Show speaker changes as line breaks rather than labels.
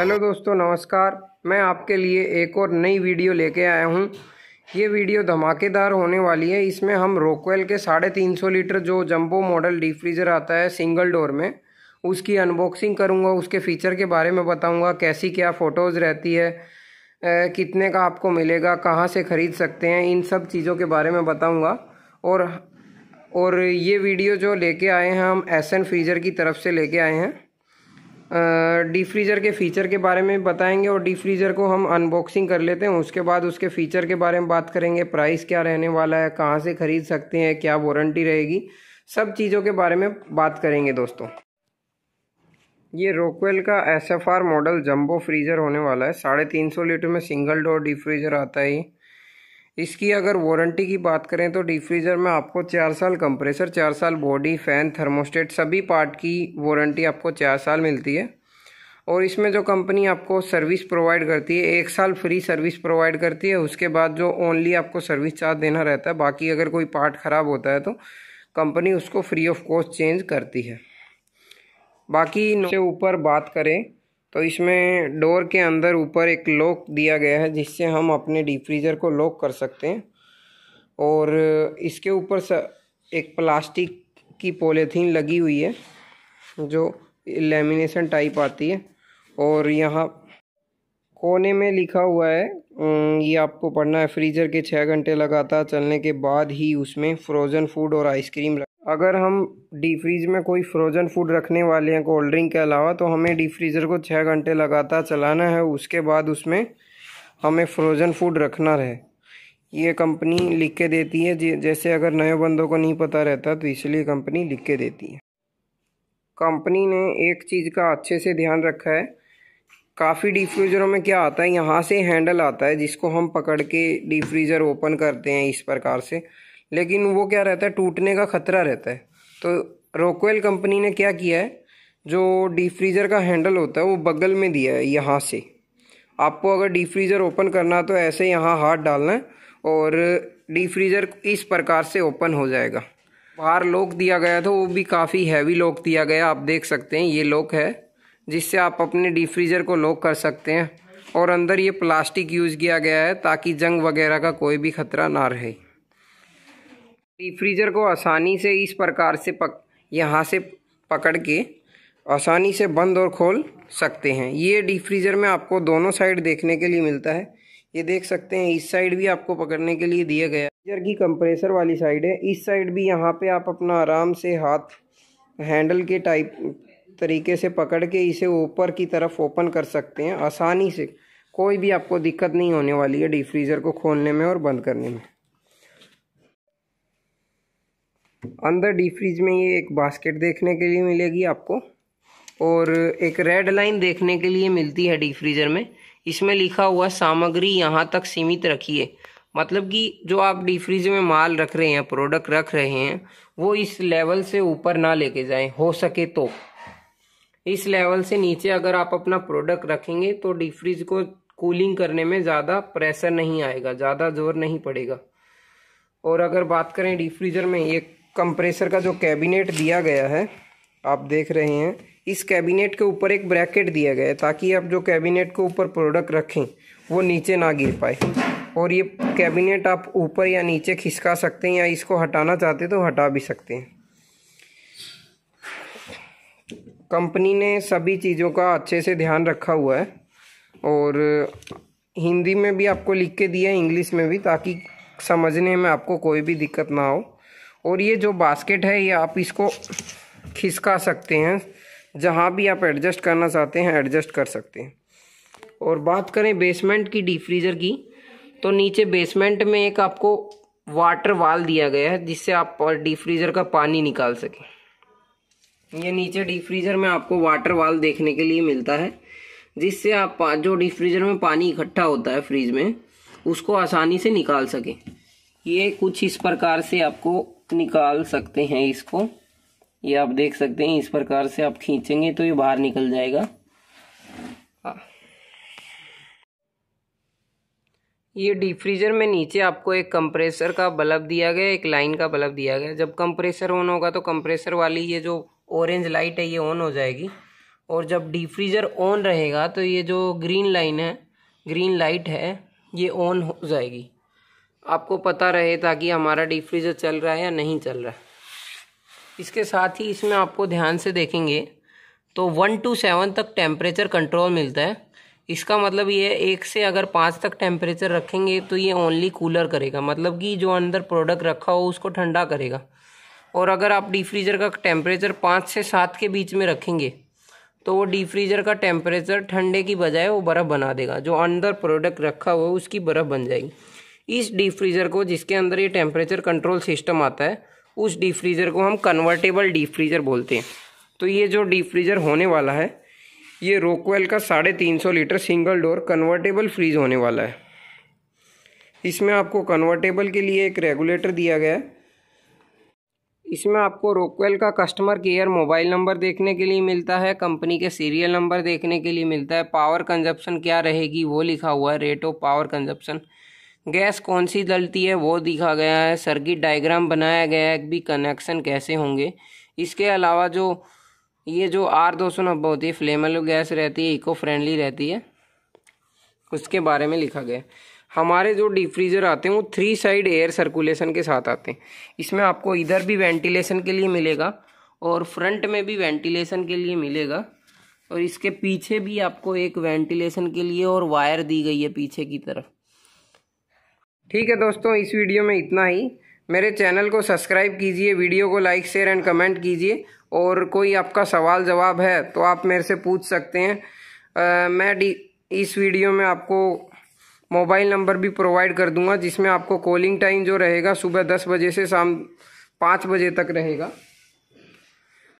Hello दोस्तों नमस्कार मैं आपके लिए एक और नई वीडियो लेके आया हूँ ये वीडियो धमाकेदार होने वाली है इसमें हम रोकवेल के साढ़े तीन सौ लीटर जो जंबो मॉडल डीप फ्रीज़र आता है सिंगल डोर में उसकी अनबॉक्सिंग करूँगा उसके फ़ीचर के बारे में बताऊँगा कैसी क्या फ़ोटोज़ रहती है ए, कितने का आपको मिलेगा कहाँ से ख़रीद सकते हैं इन सब चीज़ों के बारे में बताऊँगा और और ये वीडियो जो लेके आए हैं हम एस एन फ्रीज़र की तरफ से लेके आए हैं डी फ्रीज़र के फ़ीचर के बारे में बताएंगे और डी फ्रीज़र को हम अनबॉक्सिंग कर लेते हैं उसके बाद उसके फ़ीचर के बारे में बात करेंगे प्राइस क्या रहने वाला है कहाँ से ख़रीद सकते हैं क्या वारंटी रहेगी सब चीज़ों के बारे में बात करेंगे दोस्तों ये रोकवेल का S F R model jumbo freezer होने वाला है साढ़े तीन सौ लीटर में सिंगल डोर डी फ्रीज़र आता है इसकी अगर वारंटी की बात करें तो डीप फ्रीज़र में आपको चार साल कंप्रेसर चार साल बॉडी फ़ैन थर्मोस्टेट सभी पार्ट की वारंटी आपको चार साल मिलती है और इसमें जो कंपनी आपको सर्विस प्रोवाइड करती है एक साल फ्री सर्विस प्रोवाइड करती है उसके बाद जो ओनली आपको सर्विस चार्ज देना रहता है बाकी अगर कोई पार्ट ख़राब होता है तो कंपनी उसको फ्री ऑफ कॉस्ट चेंज करती है बाकी से ऊपर बात करें तो इसमें डोर के अंदर ऊपर एक लॉक दिया गया है जिससे हम अपने डीप फ्रीज़र को लॉक कर सकते हैं और इसके ऊपर एक प्लास्टिक की पॉलीथीन लगी हुई है जो लेमिनेशन टाइप आती है और यहाँ कोने में लिखा हुआ है ये आपको पढ़ना है फ्रीजर के छः घंटे लगातार चलने के बाद ही उसमें फ्रोज़न फूड और आइसक्रीम अगर हम डी फ्रीज में कोई फ्रोज़न फूड रखने वाले हैं कोल्ड ड्रिंक के अलावा तो हमें डी फ्रीज़र को छः घंटे लगातार चलाना है उसके बाद उसमें हमें फ्रोज़न फूड रखना रहे ये कंपनी लिख के देती है जैसे अगर नए बंदों को नहीं पता रहता तो इसलिए कंपनी लिख के देती है कंपनी ने एक चीज़ का अच्छे से ध्यान रखा है काफ़ी डी फ्रीज़रों में क्या आता है यहाँ से हैंडल आता है जिसको हम पकड़ के डी फ्रीज़र ओपन करते हैं इस प्रकार से लेकिन वो क्या रहता है टूटने का ख़तरा रहता है तो रोकवेल कंपनी ने क्या किया है जो डी फ्रीज़र का हैंडल होता है वो बगल में दिया है यहाँ से आपको अगर डी फ्रीज़र ओपन करना तो ऐसे यहाँ हाथ डालना है और डी फ्रीज़र इस प्रकार से ओपन हो जाएगा बाहर लॉक दिया गया था वो भी काफ़ी हैवी लॉक दिया गया आप देख सकते हैं ये लॉक है जिससे आप अपने डी फ्रीज़र को लॉक कर सकते हैं और अंदर ये प्लास्टिक यूज़ किया गया है ताकि जंग वगैरह का कोई भी ख़तरा ना रहे फ्रीजर को आसानी से इस प्रकार से पक यहाँ से पकड़ के आसानी से बंद और खोल सकते हैं ये डीप फ्रीज़र में आपको दोनों साइड देखने के लिए मिलता है ये देख सकते हैं इस साइड भी आपको पकड़ने के लिए दिया गया फ्रीजर की कंप्रेसर वाली साइड है इस साइड भी यहाँ पे आप अपना आराम से हाथ हैंडल के टाइप तरीके से पकड़ के इसे ऊपर की तरफ ओपन कर सकते हैं आसानी से कोई भी आपको दिक्कत नहीं होने वाली है डीप फ्रीज़र को खोलने में और बंद करने में अंदर डी फ्रिज में ये एक बास्केट देखने के लिए मिलेगी आपको और एक रेड लाइन देखने के लिए मिलती है डी फ्रीज़र में इसमें लिखा हुआ सामग्री यहाँ तक सीमित रखिए मतलब कि जो आप डी फ्रिज में माल रख रहे हैं प्रोडक्ट रख रहे हैं वो इस लेवल से ऊपर ना लेके जाए हो सके तो इस लेवल से नीचे अगर आप अपना प्रोडक्ट रखेंगे तो डी फ्रिज को कूलिंग करने में ज़्यादा प्रेशर नहीं आएगा ज़्यादा जोर नहीं पड़ेगा और अगर बात करें डी फ्रीजर में ये कंप्रेसर का जो कैबिनेट दिया गया है आप देख रहे हैं इस कैबिनेट के ऊपर एक ब्रैकेट दिया गया है ताकि आप जो कैबिनेट के ऊपर प्रोडक्ट रखें वो नीचे ना गिर पाए और ये कैबिनेट आप ऊपर या नीचे खिसका सकते हैं या इसको हटाना चाहते तो हटा भी सकते हैं कंपनी ने सभी चीज़ों का अच्छे से ध्यान रखा हुआ है और हिंदी में भी आपको लिख के दिया है इंग्लिश में भी ताकि समझने में आपको कोई भी दिक्कत ना हो और ये जो बास्केट है ये आप इसको खिसका सकते हैं जहाँ भी आप एडजस्ट करना चाहते हैं एडजस्ट कर सकते हैं और बात करें बेसमेंट की डीप फ्रीज़र की तो नीचे बेसमेंट में एक आपको वाटर वाल दिया गया है जिससे आप डीप फ्रीज़र का पानी निकाल सकें ये नीचे डीप फ्रीज़र में आपको वाटर वाल देखने के लिए मिलता है जिससे आप जो डीप फ्रीज़र में पानी इकट्ठा होता है फ्रीज में उसको आसानी से निकाल सकें ये कुछ इस प्रकार से आपको निकाल सकते हैं इसको ये आप देख सकते हैं इस प्रकार से आप खींचेंगे तो ये बाहर निकल जाएगा हाँ। ये डीप फ्रीजर में नीचे आपको एक कंप्रेसर का बल्ब दिया गया एक लाइन का बल्ब दिया गया जब कंप्रेसर ऑन होगा तो कंप्रेसर वाली ये जो ऑरेंज लाइट है ये ऑन हो जाएगी और जब डीप फ्रीजर ऑन रहेगा तो ये जो ग्रीन लाइन है ग्रीन लाइट है ये ऑन हो जाएगी आपको पता रहे ताकि हमारा डीप फ्रीजर चल रहा है या नहीं चल रहा है इसके साथ ही इसमें आपको ध्यान से देखेंगे तो वन टू सेवन तक टेम्परेचर कंट्रोल मिलता है इसका मतलब ये है एक से अगर पाँच तक टेम्परेचर रखेंगे तो ये ओनली कूलर करेगा मतलब कि जो अंदर प्रोडक्ट रखा हो उसको ठंडा करेगा और अगर आप डी फ्रीज़र का टेम्परेचर पाँच से सात के बीच में रखेंगे तो वो डी फ्रीज़र का टेम्परेचर ठंडे की बजाय वो बर्फ़ बना देगा जो अंदर प्रोडक्ट रखा हुआ है उसकी बर्फ़ बन जाएगी इस डीप फ्रीज़र को जिसके अंदर ये टेम्परेचर कंट्रोल सिस्टम आता है उस डीप फ्रीज़र को हम कन्वर्टेबल डीप फ्रीज़र बोलते हैं तो ये जो डीप फ्रीज़र होने वाला है ये रोकवेल का साढ़े तीन सौ litre single door convertible fridge होने वाला है इसमें आपको कन्वर्टेबल के लिए एक रेगुलेटर दिया गया है इसमें आपको रोकवेल का कस्टमर केयर मोबाइल नंबर देखने के लिए मिलता है कंपनी के सीरियल नंबर देखने के लिए मिलता है पावर कंजप्शन क्या रहेगी वो लिखा हुआ है rate of power consumption gas कौन सी डलती है वो दिखा गया है सर्किट डायग्राम बनाया गया है भी कनेक्शन कैसे होंगे इसके अलावा जो ये जो आर दो सौ नब्बे होती है फ्लेमल गैस रहती है इको फ्रेंडली रहती है उसके बारे में लिखा गया हमारे जो डीप फ्रीज़र आते हैं वो थ्री साइड एयर सर्कुलेशन के साथ आते हैं इसमें आपको इधर भी वेंटिलेशन के लिए मिलेगा और फ्रंट में भी वेंटिलेशन के लिए मिलेगा और इसके पीछे भी आपको एक वेंटिलेशन के लिए और वायर दी गई है पीछे की तरफ ठीक है दोस्तों इस वीडियो में इतना ही मेरे चैनल को सब्सक्राइब कीजिए वीडियो को लाइक शेयर एंड कमेंट कीजिए और कोई आपका सवाल जवाब है तो आप मेरे से पूछ सकते हैं आ, मैं इस वीडियो में आपको मोबाइल नंबर भी प्रोवाइड कर दूंगा जिसमें आपको कॉलिंग टाइम जो रहेगा सुबह दस बजे से शाम पाँच बजे तक रहेगा